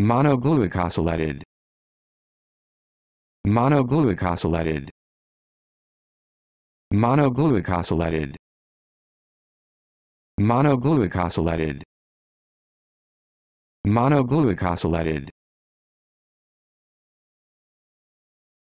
monoglucosylated monoglucosylated monoglucosylated monoglucosylated monoglucosylated